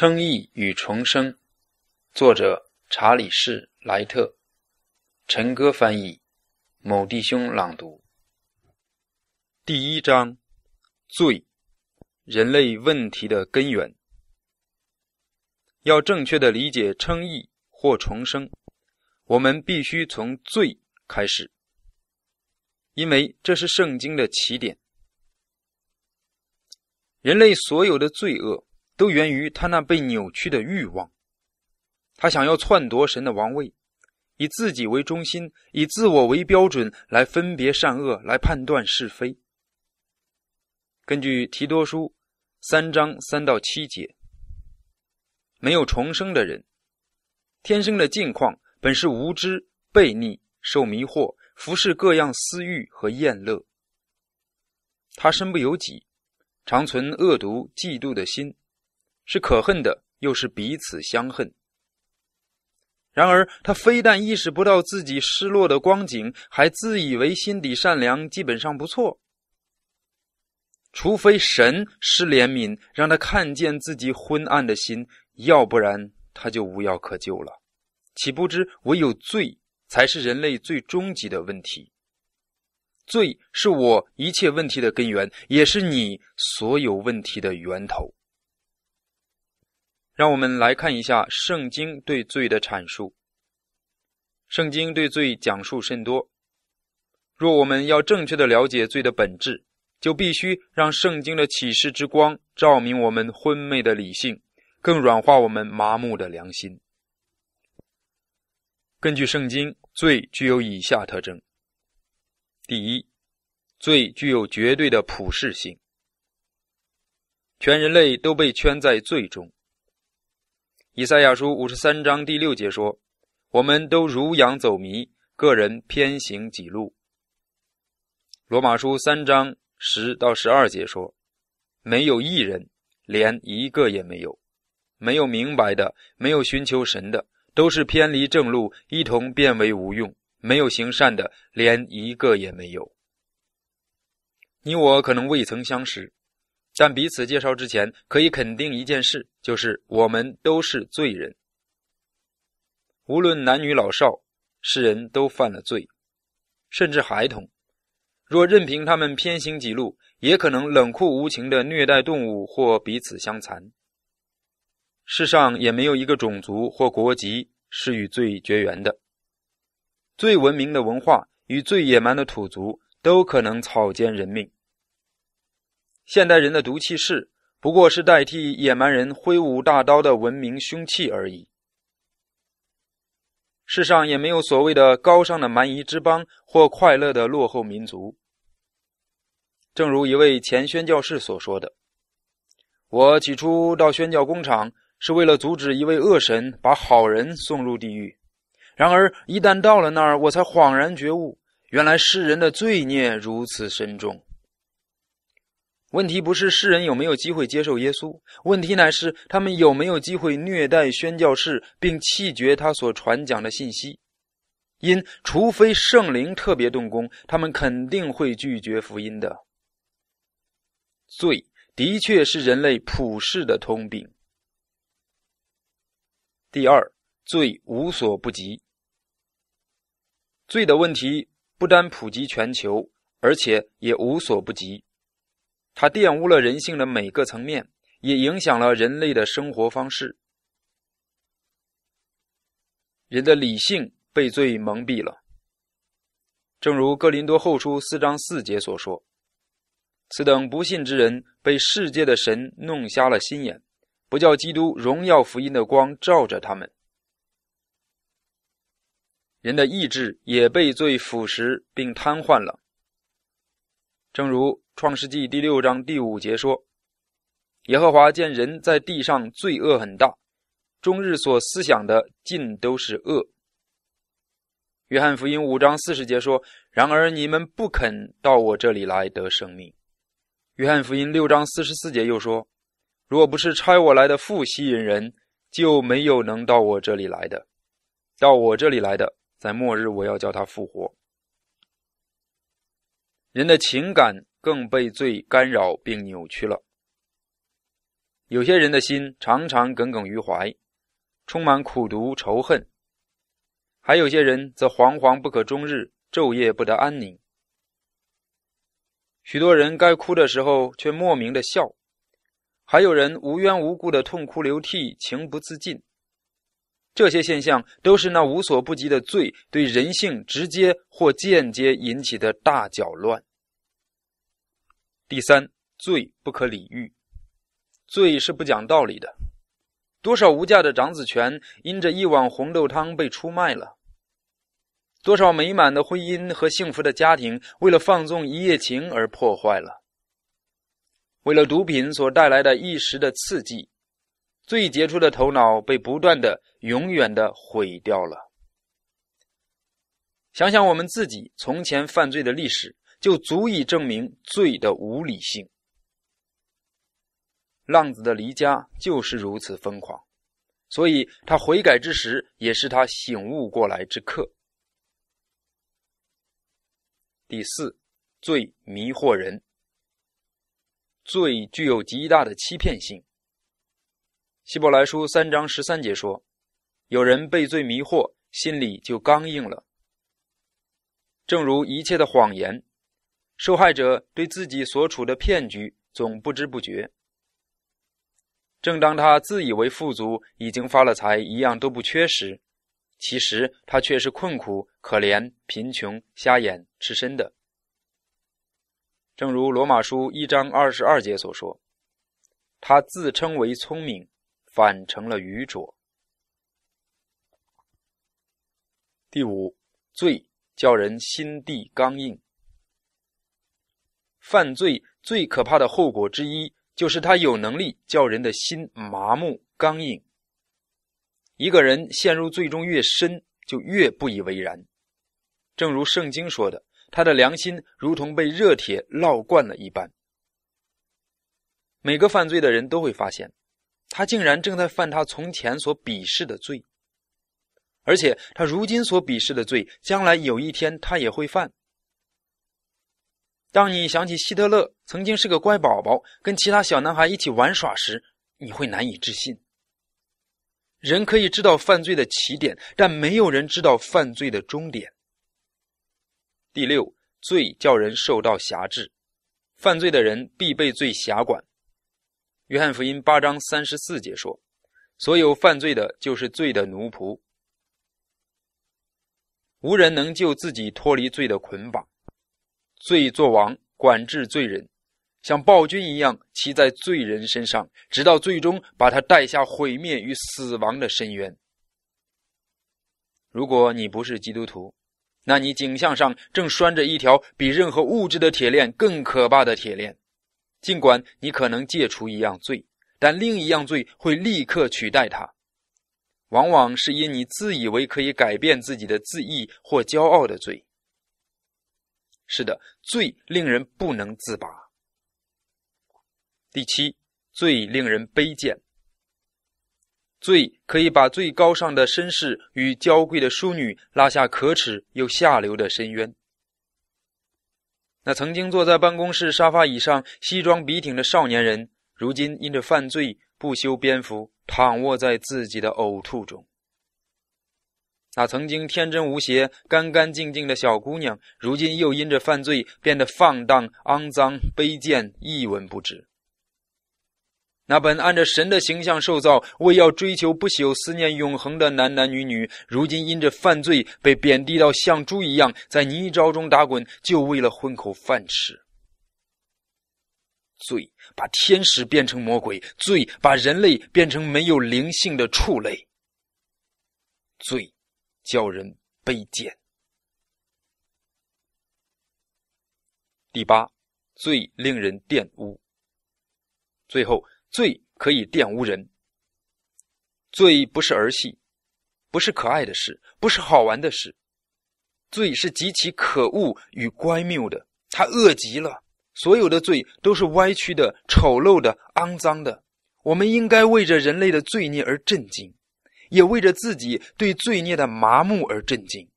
称义与重生，作者查理士莱特，陈哥翻译，某弟兄朗读。第一章，罪，人类问题的根源。要正确的理解称义或重生，我们必须从罪开始，因为这是圣经的起点。人类所有的罪恶。都源于他那被扭曲的欲望，他想要篡夺神的王位，以自己为中心，以自我为标准来分别善恶，来判断是非。根据提多书三章三到七节，没有重生的人，天生的境况本是无知、悖逆、受迷惑，服侍各样私欲和厌乐，他身不由己，常存恶毒、嫉妒的心。是可恨的，又是彼此相恨。然而，他非但意识不到自己失落的光景，还自以为心底善良，基本上不错。除非神施怜悯，让他看见自己昏暗的心，要不然他就无药可救了。岂不知，唯有罪才是人类最终极的问题。罪是我一切问题的根源，也是你所有问题的源头。让我们来看一下圣经对罪的阐述。圣经对罪讲述甚多。若我们要正确的了解罪的本质，就必须让圣经的启示之光照明我们昏昧的理性，更软化我们麻木的良心。根据圣经，罪具有以下特征：第一，罪具有绝对的普世性，全人类都被圈在罪中。以赛亚书五十三章第六节说：“我们都如羊走迷，个人偏行己路。”罗马书三章十到十二节说：“没有一人，连一个也没有；没有明白的，没有寻求神的，都是偏离正路，一同变为无用；没有行善的，连一个也没有。你我可能未曾相识。”但彼此介绍之前，可以肯定一件事，就是我们都是罪人。无论男女老少，世人都犯了罪，甚至孩童。若任凭他们偏行己路，也可能冷酷无情的虐待动物或彼此相残。世上也没有一个种族或国籍是与罪绝缘的。最文明的文化与最野蛮的土族，都可能草菅人命。现代人的毒气室，不过是代替野蛮人挥舞大刀的文明凶器而已。世上也没有所谓的高尚的蛮夷之邦或快乐的落后民族。正如一位前宣教士所说的：“我起初到宣教工厂，是为了阻止一位恶神把好人送入地狱；然而一旦到了那儿，我才恍然觉悟，原来世人的罪孽如此深重。”问题不是世人有没有机会接受耶稣，问题乃是他们有没有机会虐待宣教士，并弃绝他所传讲的信息。因除非圣灵特别动工，他们肯定会拒绝福音的。罪的确是人类普世的通病。第二，罪无所不及。罪的问题不单普及全球，而且也无所不及。它玷污了人性的每个层面，也影响了人类的生活方式。人的理性被罪蒙蔽了，正如哥林多后书四章四节所说：“此等不信之人被世界的神弄瞎了心眼，不叫基督荣耀福音的光照着他们。”人的意志也被罪腐蚀并瘫痪了，正如。创世纪第六章第五节说：“耶和华见人在地上罪恶很大，终日所思想的尽都是恶。”约翰福音五章四十节说：“然而你们不肯到我这里来得生命。”约翰福音六章四十四节又说：“若不是差我来的父吸引人，就没有能到我这里来的。到我这里来的，在末日我要叫他复活。”人的情感。更被罪干扰并扭曲了。有些人的心常常耿耿于怀，充满苦毒仇恨；还有些人则惶惶不可终日，昼夜不得安宁。许多人该哭的时候却莫名的笑，还有人无缘无故的痛哭流涕，情不自禁。这些现象都是那无所不及的罪对人性直接或间接引起的大搅乱。第三，罪不可理喻。罪是不讲道理的。多少无价的长子权，因着一碗红豆汤被出卖了；多少美满的婚姻和幸福的家庭，为了放纵一夜情而破坏了；为了毒品所带来的一时的刺激，最杰出的头脑被不断的、永远的毁掉了。想想我们自己从前犯罪的历史。就足以证明罪的无理性。浪子的离家就是如此疯狂，所以他悔改之时，也是他醒悟过来之刻。第四，罪迷惑人，罪具有极大的欺骗性。希伯来书三章十三节说：“有人被罪迷惑，心里就刚硬了。”正如一切的谎言。受害者对自己所处的骗局总不知不觉。正当他自以为富足、已经发了财、一样都不缺时，其实他却是困苦、可怜、贫穷、瞎眼、吃身的。正如罗马书一章二十二节所说：“他自称为聪明，反成了愚拙。”第五，罪叫人心地刚硬。犯罪最可怕的后果之一，就是他有能力叫人的心麻木、刚硬。一个人陷入罪中越深，就越不以为然。正如圣经说的：“他的良心如同被热铁烙惯了一般。”每个犯罪的人都会发现，他竟然正在犯他从前所鄙视的罪，而且他如今所鄙视的罪，将来有一天他也会犯。当你想起希特勒曾经是个乖宝宝，跟其他小男孩一起玩耍时，你会难以置信。人可以知道犯罪的起点，但没有人知道犯罪的终点。第六，罪叫人受到辖制，犯罪的人必被罪辖管。约翰福音八章三十四节说：“所有犯罪的，就是罪的奴仆。”无人能救自己脱离罪的捆绑。罪作王，管制罪人，像暴君一样骑在罪人身上，直到最终把他带下毁灭与死亡的深渊。如果你不是基督徒，那你颈项上正拴着一条比任何物质的铁链更可怕的铁链。尽管你可能戒除一样罪，但另一样罪会立刻取代它。往往是因你自以为可以改变自己的自义或骄傲的罪。是的，最令人不能自拔。第七，最令人卑贱，最可以把最高尚的绅士与娇贵的淑女拉下可耻又下流的深渊。那曾经坐在办公室沙发椅上，西装笔挺的少年人，如今因着犯罪不修边幅，躺卧在自己的呕吐中。那曾经天真无邪、干干净净的小姑娘，如今又因着犯罪变得放荡、肮脏、卑贱，一文不值。那本按着神的形象塑造、为要追求不朽、思念永恒的男男女女，如今因着犯罪被贬低到像猪一样，在泥沼中打滚，就为了混口饭吃。罪把天使变成魔鬼，罪把人类变成没有灵性的畜类。罪。叫人卑贱。第八，最令人玷污。最后，罪可以玷污人。罪不是儿戏，不是可爱的事，不是好玩的事。罪是极其可恶与乖谬的，它恶极了。所有的罪都是歪曲的、丑陋的、肮脏的。我们应该为着人类的罪孽而震惊。也为着自己对罪孽的麻木而震惊。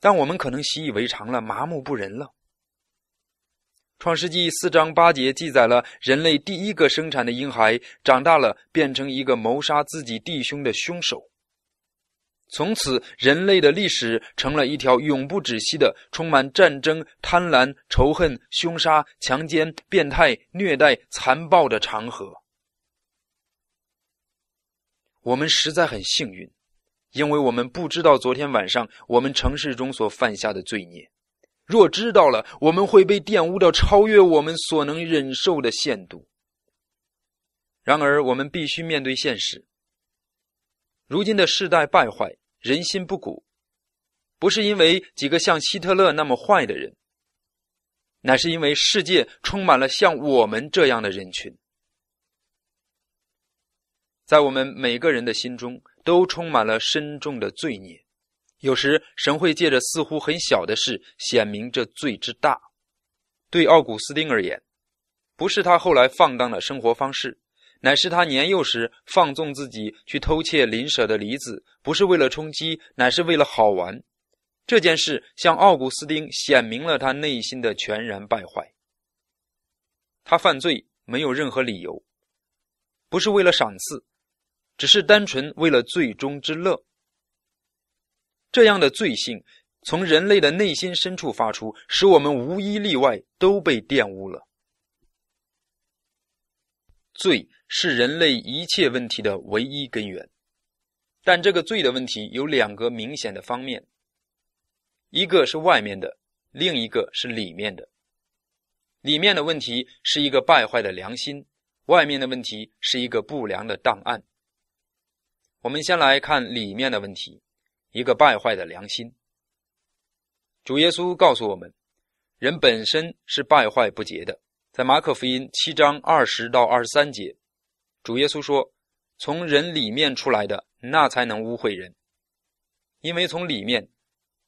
但我们可能习以为常了，麻木不仁了。创世纪四章八节记载了人类第一个生产的婴孩长大了，变成一个谋杀自己弟兄的凶手。从此，人类的历史成了一条永不止息的、充满战争、贪婪、仇恨、凶杀、强奸、变态、虐待、残暴的长河。我们实在很幸运，因为我们不知道昨天晚上我们城市中所犯下的罪孽。若知道了，我们会被玷污到超越我们所能忍受的限度。然而，我们必须面对现实。如今的世代败坏，人心不古，不是因为几个像希特勒那么坏的人，乃是因为世界充满了像我们这样的人群。在我们每个人的心中，都充满了深重的罪孽。有时，神会借着似乎很小的事，显明这罪之大。对奥古斯丁而言，不是他后来放荡的生活方式，乃是他年幼时放纵自己去偷窃邻舍的梨子，不是为了充饥，乃是为了好玩。这件事向奥古斯丁显明了他内心的全然败坏。他犯罪没有任何理由，不是为了赏赐。只是单纯为了最终之乐，这样的罪性从人类的内心深处发出，使我们无一例外都被玷污了。罪是人类一切问题的唯一根源，但这个罪的问题有两个明显的方面：一个是外面的，另一个是里面的。里面的问题是一个败坏的良心，外面的问题是一个不良的档案。我们先来看里面的问题，一个败坏的良心。主耶稣告诉我们，人本身是败坏不洁的。在马可福音七章二十到二十三节，主耶稣说：“从人里面出来的，那才能污秽人，因为从里面，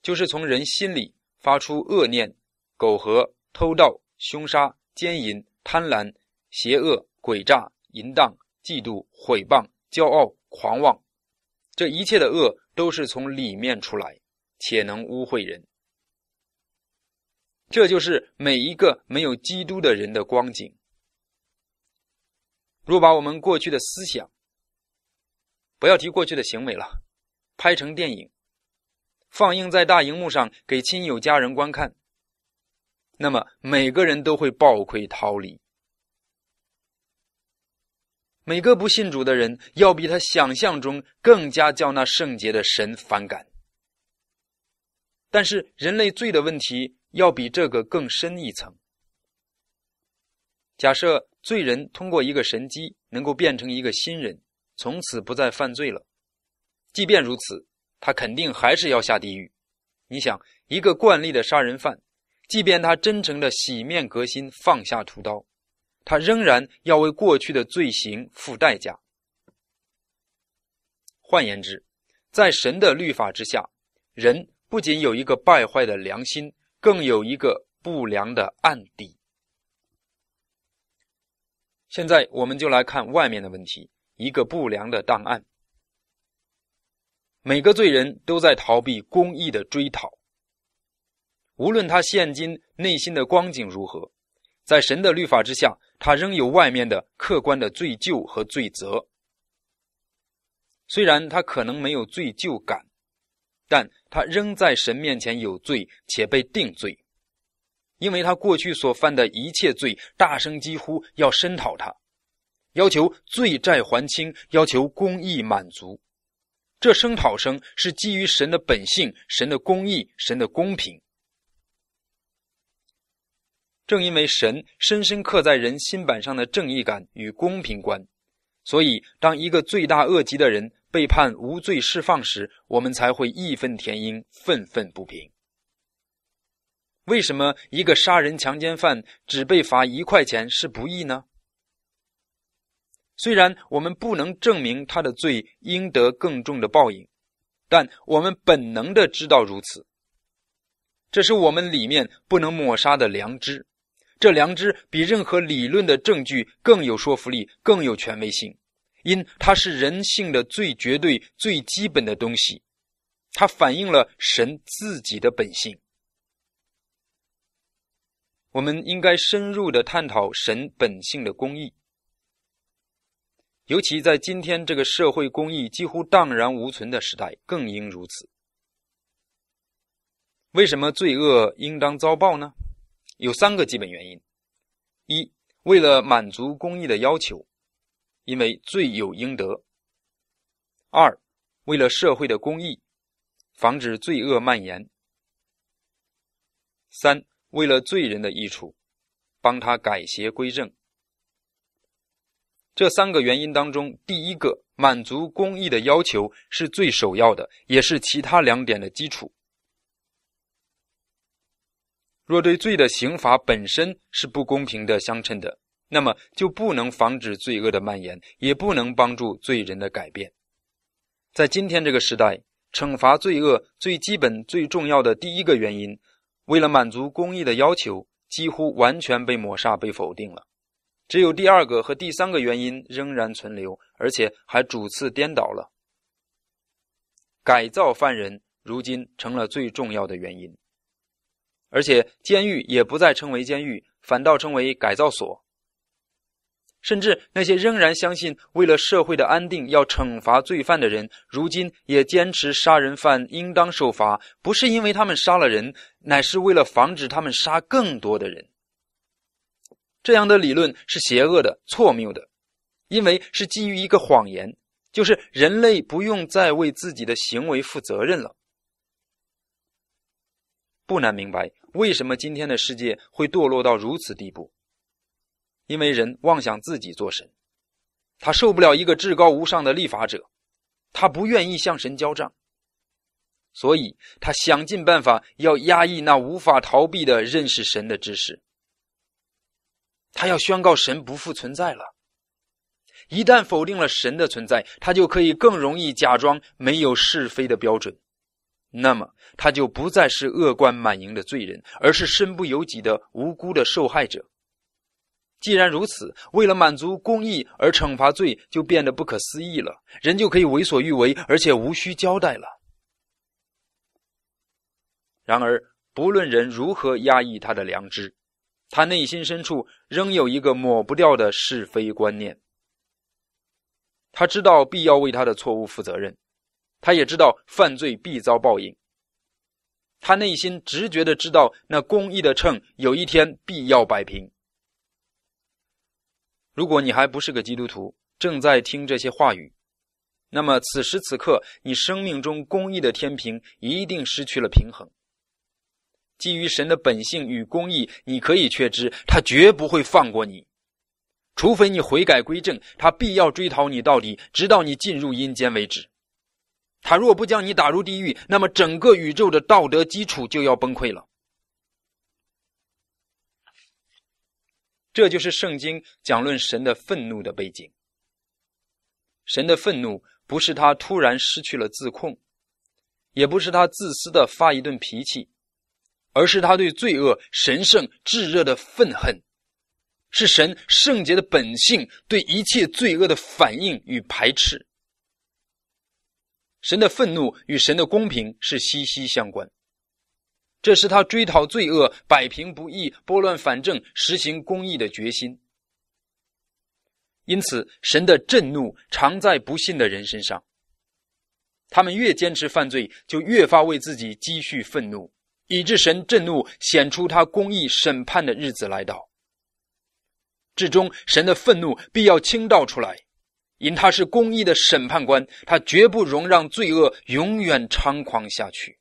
就是从人心里发出恶念、苟合、偷盗、凶杀、奸淫、贪婪、邪恶、诡诈、淫荡、嫉妒、毁谤、骄傲、狂妄。”这一切的恶都是从里面出来，且能污秽人。这就是每一个没有基督的人的光景。若把我们过去的思想，不要提过去的行为了，拍成电影，放映在大荧幕上给亲友家人观看，那么每个人都会暴愧逃离。每个不信主的人，要比他想象中更加叫那圣洁的神反感。但是，人类罪的问题要比这个更深一层。假设罪人通过一个神机能够变成一个新人，从此不再犯罪了，即便如此，他肯定还是要下地狱。你想，一个惯例的杀人犯，即便他真诚的洗面革心，放下屠刀。他仍然要为过去的罪行付代价。换言之，在神的律法之下，人不仅有一个败坏的良心，更有一个不良的案底。现在，我们就来看外面的问题：一个不良的档案。每个罪人都在逃避公义的追讨，无论他现今内心的光景如何。在神的律法之下，他仍有外面的客观的罪疚和罪责。虽然他可能没有罪疚感，但他仍在神面前有罪且被定罪，因为他过去所犯的一切罪，大声疾呼要声讨他，要求罪债还清，要求公义满足。这声讨声是基于神的本性、神的公义、神的公平。正因为神深深刻在人心板上的正义感与公平观，所以当一个罪大恶极的人被判无罪释放时，我们才会义愤填膺、愤愤不平。为什么一个杀人强奸犯只被罚一块钱是不义呢？虽然我们不能证明他的罪应得更重的报应，但我们本能的知道如此，这是我们里面不能抹杀的良知。这良知比任何理论的证据更有说服力，更有权威性，因它是人性的最绝对、最基本的东西，它反映了神自己的本性。我们应该深入的探讨神本性的公义，尤其在今天这个社会公义几乎荡然无存的时代，更应如此。为什么罪恶应当遭报呢？有三个基本原因：一，为了满足公益的要求，因为罪有应得；二，为了社会的公益，防止罪恶蔓延；三，为了罪人的益处，帮他改邪归正。这三个原因当中，第一个满足公益的要求是最首要的，也是其他两点的基础。若对罪的刑罚本身是不公平的、相称的，那么就不能防止罪恶的蔓延，也不能帮助罪人的改变。在今天这个时代，惩罚罪恶最基本、最重要的第一个原因，为了满足公义的要求，几乎完全被抹杀、被否定了。只有第二个和第三个原因仍然存留，而且还主次颠倒了。改造犯人如今成了最重要的原因。而且，监狱也不再称为监狱，反倒称为改造所。甚至那些仍然相信为了社会的安定要惩罚罪犯的人，如今也坚持杀人犯应当受罚，不是因为他们杀了人，乃是为了防止他们杀更多的人。这样的理论是邪恶的、错谬的，因为是基于一个谎言，就是人类不用再为自己的行为负责任了。不难明白，为什么今天的世界会堕落到如此地步。因为人妄想自己做神，他受不了一个至高无上的立法者，他不愿意向神交账，所以他想尽办法要压抑那无法逃避的认识神的知识。他要宣告神不复存在了。一旦否定了神的存在，他就可以更容易假装没有是非的标准。那么，他就不再是恶贯满盈的罪人，而是身不由己的无辜的受害者。既然如此，为了满足公义而惩罚罪，就变得不可思议了。人就可以为所欲为，而且无需交代了。然而，不论人如何压抑他的良知，他内心深处仍有一个抹不掉的是非观念。他知道必要为他的错误负责任。他也知道犯罪必遭报应，他内心直觉的知道那公义的秤有一天必要摆平。如果你还不是个基督徒，正在听这些话语，那么此时此刻你生命中公义的天平一定失去了平衡。基于神的本性与公义，你可以确知他绝不会放过你，除非你悔改归正，他必要追讨你到底，直到你进入阴间为止。他若不将你打入地狱，那么整个宇宙的道德基础就要崩溃了。这就是圣经讲论神的愤怒的背景。神的愤怒不是他突然失去了自控，也不是他自私的发一顿脾气，而是他对罪恶神圣炙热的愤恨，是神圣洁的本性对一切罪恶的反应与排斥。神的愤怒与神的公平是息息相关，这是他追讨罪恶、摆平不义、拨乱反正、实行公义的决心。因此，神的震怒常在不信的人身上，他们越坚持犯罪，就越发为自己积蓄愤怒，以致神震怒显出他公义审判的日子来到。至终，神的愤怒必要倾倒出来。因他是公义的审判官，他绝不容让罪恶永远猖狂下去。